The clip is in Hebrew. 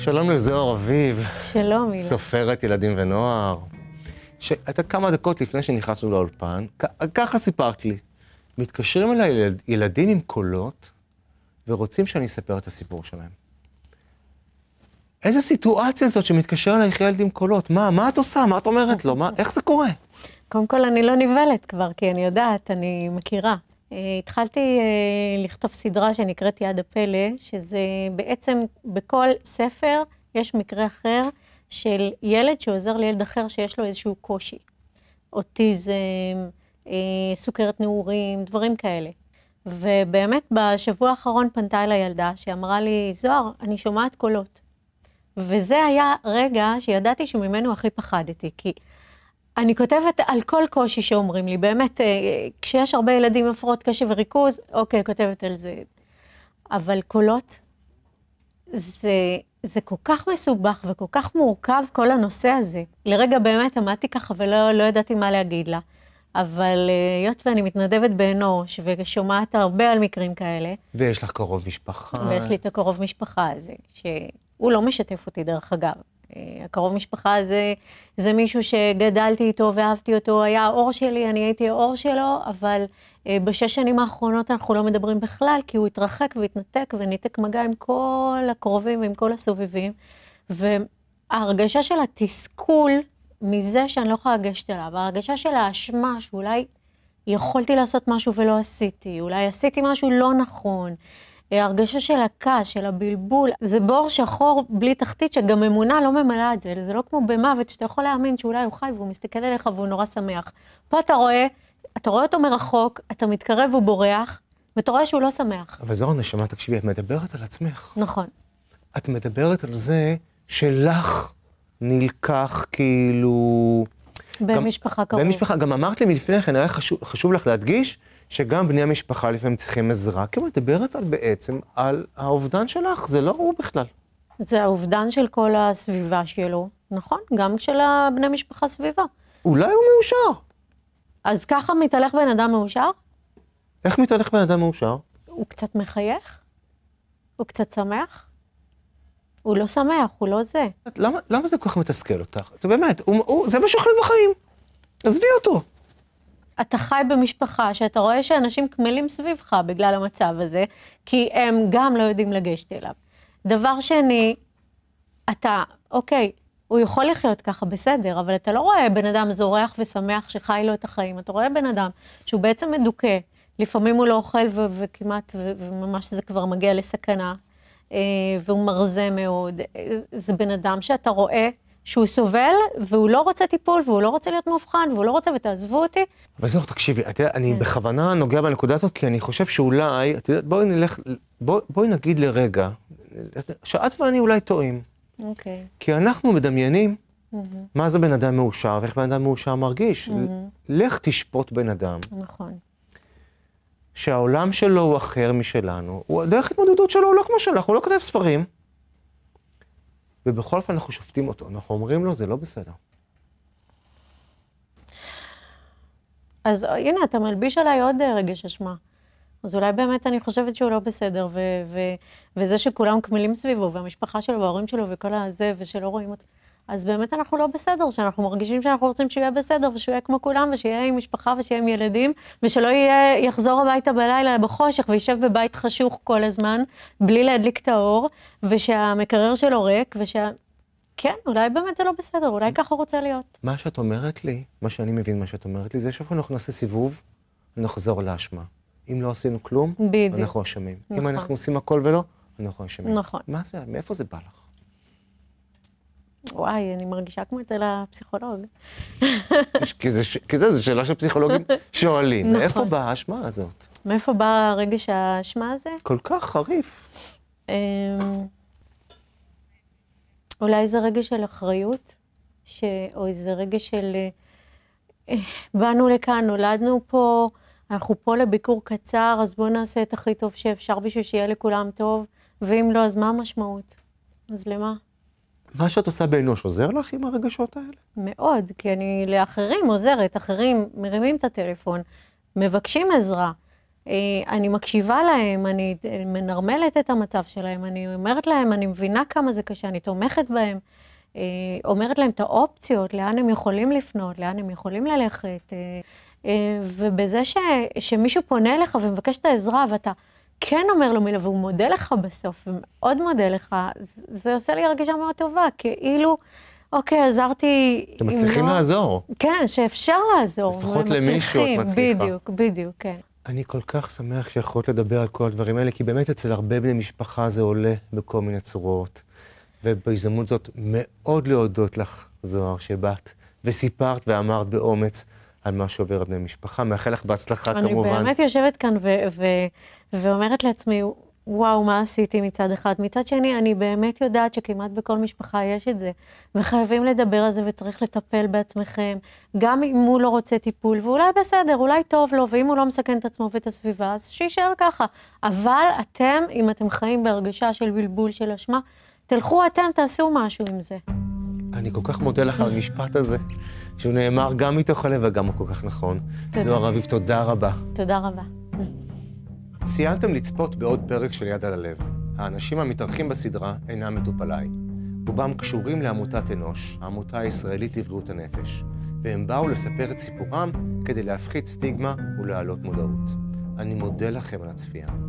שלום לזוהר אביב. שלום, אילן. סופרת ילדים ונוער. שהייתה כמה דקות לפני שנכנסנו לאולפן, ככה סיפרת לי. מתקשרים אליי ילד, ילדים עם קולות ורוצים שאני אספר את הסיפור שלהם. איזה סיטואציה זאת שמתקשר אלייך ילד עם קולות? מה, מה את עושה? מה את אומרת לו? מה, איך זה קורה? קודם כל, אני לא נבהלת כבר, כי אני יודעת, אני מכירה. אה, התחלתי אה, לכתוב סדרה שנקראת יד הפלא, שזה בעצם בכל ספר יש מקרה אחר של ילד שעוזר לילד אחר שיש לו איזשהו קושי. אוטיזם, אה, סוכרת נעורים, דברים כאלה. ובאמת בשבוע האחרון פנתה אל הילדה שאמרה לי, זוהר, אני שומעת קולות. וזה היה רגע שידעתי שממנו הכי פחדתי, כי אני כותבת על כל קושי שאומרים לי, באמת, אה, כשיש הרבה ילדים עם הפרעות קשב וריכוז, אוקיי, כותבת על זה. אבל קולות, זה, זה כל כך מסובך וכל כך מורכב, כל הנושא הזה. לרגע באמת עמדתי ככה ולא לא ידעתי מה להגיד לה. אבל אה, היות ואני מתנדבת באנוש ושומעת הרבה על מקרים כאלה. ויש לך קרוב משפחה. ויש לי את הקרוב משפחה הזה, שהוא לא משתף אותי דרך אגב. אה, הקרוב משפחה הזה, זה מישהו שגדלתי איתו ואהבתי אותו, היה האור שלי, אני הייתי האור שלו, אבל אה, בשש שנים האחרונות אנחנו לא מדברים בכלל, כי הוא התרחק והתנתק וניתק מגע עם כל הקרובים ועם כל הסובבים. וההרגשה של התסכול מזה שאני לא יכולה לגשת אליו, ההרגשה של האשמה שאולי יכולתי לעשות משהו ולא עשיתי, אולי עשיתי משהו לא נכון. אה, הרגשה של הכעס, של הבלבול, זה בור שחור בלי תחתית, שגם אמונה לא ממלאה את זה. זה לא כמו במוות, שאתה יכול להאמין שאולי הוא חי והוא מסתכל עליך והוא נורא שמח. פה אתה רואה, אתה רואה אותו מרחוק, אתה מתקרב, הוא בורח, ואתה רואה שהוא לא שמח. אבל זו הנשמה, תקשיבי, את מדברת על עצמך. נכון. את מדברת על זה שלך נלקח כאילו בן משפחה קרוב. בן משפחה, גם אמרת לי מלפני כן, היה חשוב, חשוב לך להדגיש שגם בני המשפחה לפעמים צריכים עזרה, כי מדברת על, בעצם על האובדן שלך, זה לא הוא בכלל. זה האובדן של כל הסביבה שלו, נכון, גם של הבני משפחה סביבה. אולי הוא מאושר. אז ככה מתהלך בן אדם מאושר? איך מתהלך בן אדם מאושר? הוא קצת מחייך, הוא קצת שמח, הוא לא שמח, הוא לא זה. למה, למה זה כל כך מתסכל אותך? זה באמת, הוא, הוא, זה מה שאוכל בחיים. עזבי אותו. אתה חי במשפחה שאתה רואה שאנשים קמלים סביבך בגלל המצב הזה, כי הם גם לא יודעים לגשת אליו. דבר שני, אתה, אוקיי, הוא יכול לחיות ככה, בסדר, אבל אתה לא רואה בן אדם זורח ושמח שחי לו את החיים, אתה רואה בן אדם שהוא בעצם מדוכא, לפעמים הוא לא אוכל וכמעט, וממש זה כבר מגיע לסכנה, אה, והוא מרזה מאוד. אה, זה בן אדם שאתה רואה שהוא סובל, והוא לא רוצה טיפול, והוא לא רוצה להיות מאובחן, והוא לא רוצה, ותעזבו אותי. אבל זהו, תקשיבי, את יודעת, אני כן. בכוונה נוגע בנקודה הזאת, כי אני חושב שאולי, את יודעת, בואי נלך, בוא, בואי נגיד לרגע, שאת ואני אולי טועים. אוקיי. Okay. כי אנחנו מדמיינים mm-hmm. מה זה בן אדם מאושר ואיך בן אדם מאושר מרגיש. Mm-hmm. לך תשפוט בן אדם. נכון. שהעולם שלו הוא אחר משלנו, הוא דרך התמודדות שלו הוא לא כמו שלנו, הוא לא כותב ספרים. ובכל אופן אנחנו שופטים אותו, אנחנו אומרים לו, זה לא בסדר. אז הנה, אתה מלביש עליי עוד אה, רגש אשמה. אז אולי באמת אני חושבת שהוא לא בסדר, ו- ו- וזה שכולם קמלים סביבו, והמשפחה שלו, וההורים שלו, וכל הזה, ושלא רואים אותו. אז באמת אנחנו לא בסדר, שאנחנו מרגישים שאנחנו רוצים שהוא יהיה בסדר, ושהוא יהיה כמו כולם, ושיהיה עם משפחה, ושיהיה עם ילדים, ושלא יהיה, יחזור הביתה בלילה בחושך, וישב בבית חשוך כל הזמן, בלי להדליק את האור, ושהמקרר שלו ריק, וש... כן, אולי באמת זה לא בסדר, אולי ככה הוא רוצה להיות. מה שאת אומרת לי, מה שאני מבין מה שאת אומרת לי, זה שאיפה אנחנו נעשה סיבוב, ונחזור לאשמה. אם לא עשינו כלום, בדיוק. אנחנו אשמים. נכון. אם אנחנו עושים הכל ולא, אנחנו אשמים. נכון. מה זה, מאיפה זה בא לך? וואי, אני מרגישה כמו אצל הפסיכולוג. כי זה, זה שאלה שפסיכולוגים שואלים, נכון. מאיפה באה האשמה הזאת? מאיפה בא הרגש האשמה הזה? כל כך חריף. אמ, אולי זה רגע של אחריות, ש... או איזה רגע של... אה, באנו לכאן, נולדנו פה, אנחנו פה לביקור קצר, אז בואו נעשה את הכי טוב שאפשר בשביל שיהיה לכולם טוב, ואם לא, אז מה המשמעות? אז למה? מה שאת עושה באנוש עוזר לך עם הרגשות האלה? מאוד, כי אני לאחרים עוזרת, אחרים מרימים את הטלפון, מבקשים עזרה. אה, אני מקשיבה להם, אני אה, מנרמלת את המצב שלהם, אני אומרת להם, אני מבינה כמה זה קשה, אני תומכת בהם. אה, אומרת להם את האופציות, לאן הם יכולים לפנות, לאן הם יכולים ללכת. ובזה ש, שמישהו פונה אליך ומבקש את העזרה ואתה כן אומר לו מילה, והוא מודה לך בסוף, ומאוד מודה לך, זה עושה לי הרגשה מאוד טובה, כאילו, אוקיי, עזרתי... אתם מצליחים לא... לעזור. כן, שאפשר לעזור. לפחות למישהו את מצליחה. בדיוק, בדיוק, כן. אני כל כך שמח שיכולת לדבר על כל הדברים האלה, כי באמת אצל הרבה בני משפחה זה עולה בכל מיני צורות. ובהזדמנות זאת מאוד להודות לך, זוהר, שבאת וסיפרת ואמרת באומץ על מה שעובר בני משפחה. מאחל לך בהצלחה, אני כמובן. אני באמת יושבת כאן ואומרת לעצמי, וואו, מה עשיתי מצד אחד. מצד שני, אני באמת יודעת שכמעט בכל משפחה יש את זה, וחייבים לדבר על זה וצריך לטפל בעצמכם, גם אם הוא לא רוצה טיפול, ואולי בסדר, אולי טוב לו, ואם הוא לא מסכן את עצמו ואת הסביבה, אז שיישאר ככה. אבל אתם, אם אתם חיים בהרגשה של בלבול, של אשמה, תלכו אתם, תעשו משהו עם זה. אני כל כך מודה לך על המשפט הזה. שהוא נאמר גם מתוך הלב וגם הוא כל כך נכון. תודה. זוהר אביב, תודה רבה. תודה רבה. סיימתם לצפות בעוד פרק של יד על הלב. האנשים המתארחים בסדרה אינם מטופליי. רובם קשורים לעמותת אנוש, העמותה הישראלית לבריאות הנפש, והם באו לספר את סיפורם כדי להפחית סטיגמה ולהעלות מודעות. אני מודה לכם על הצפייה.